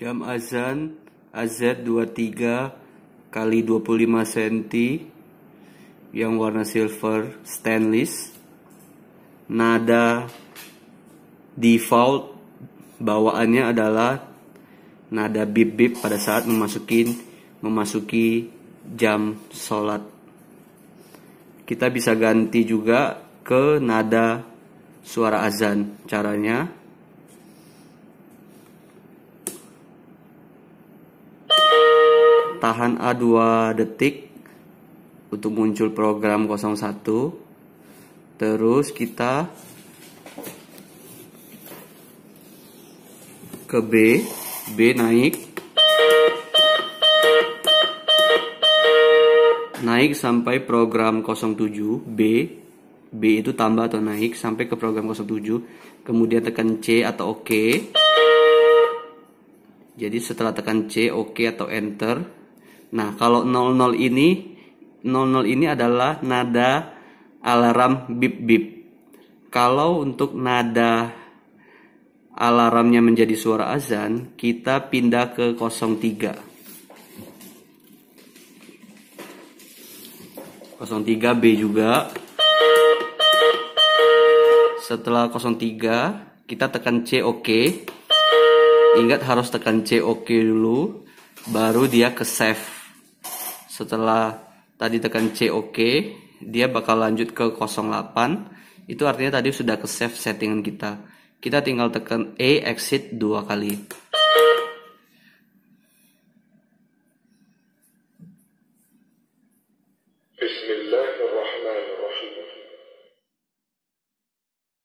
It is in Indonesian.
jam azan AZ23 kali 25 cm yang warna silver stainless nada default bawaannya adalah nada bip bip pada saat memasukin memasuki jam sholat kita bisa ganti juga ke nada suara azan caranya tahan A2 detik untuk muncul program 01 terus kita ke B B naik naik sampai program 07 B B itu tambah atau naik sampai ke program 07 kemudian tekan C atau OK jadi setelah tekan C OK atau Enter Nah, kalau 00 ini 00 ini adalah nada alarm bip bip. Kalau untuk nada alarmnya menjadi suara azan, kita pindah ke 03. 03B juga. Setelah 03, kita tekan C ok Ingat harus tekan C ok dulu, baru dia ke save setelah tadi tekan C OK dia bakal lanjut ke 08 itu artinya tadi sudah ke save settingan kita kita tinggal tekan A exit dua kali